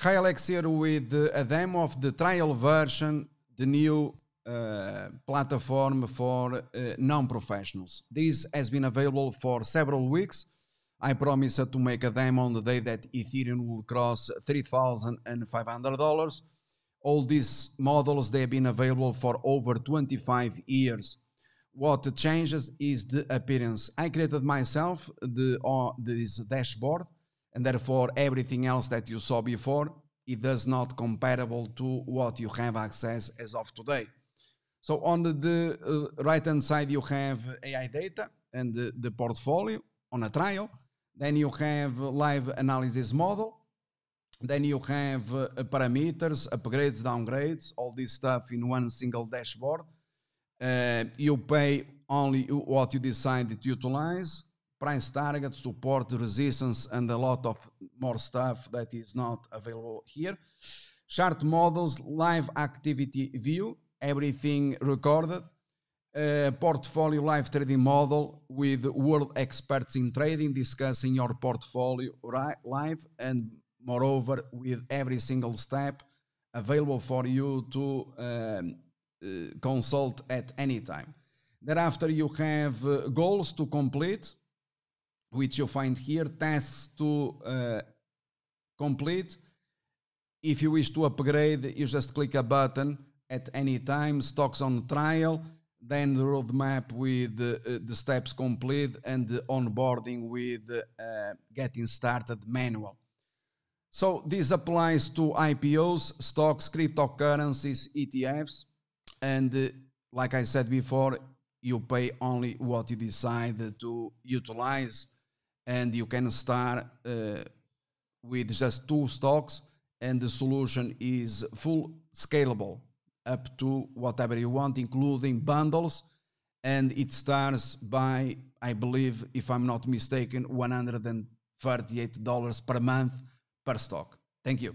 Hi Alex here with a demo of the trial version, the new uh, platform for uh, non-professionals. This has been available for several weeks. I promised to make a demo on the day that Ethereum will cross $3,500. All these models, they have been available for over 25 years. What changes is the appearance. I created myself the, uh, this dashboard and therefore everything else that you saw before it does not comparable to what you have access as of today. So on the, the uh, right hand side you have AI data and the, the, portfolio on a trial. Then you have live analysis model. Then you have uh, parameters, upgrades, downgrades, all this stuff in one single dashboard. Uh, you pay only what you decide to utilize price target, support, resistance, and a lot of more stuff that is not available here. Chart models, live activity view, everything recorded. portfolio live trading model with world experts in trading discussing your portfolio live and moreover with every single step available for you to um, uh, consult at any time. Thereafter, you have uh, goals to complete which you find here, tasks to uh, complete. If you wish to upgrade, you just click a button at any time, stocks on trial, then the roadmap with uh, the steps complete and onboarding with uh, getting started manual. So this applies to IPOs, stocks, cryptocurrencies, ETFs, and uh, like I said before, you pay only what you decide to utilize and you can start uh, with just two stocks and the solution is full scalable up to whatever you want including bundles and it starts by i believe if i'm not mistaken $138 per month per stock thank you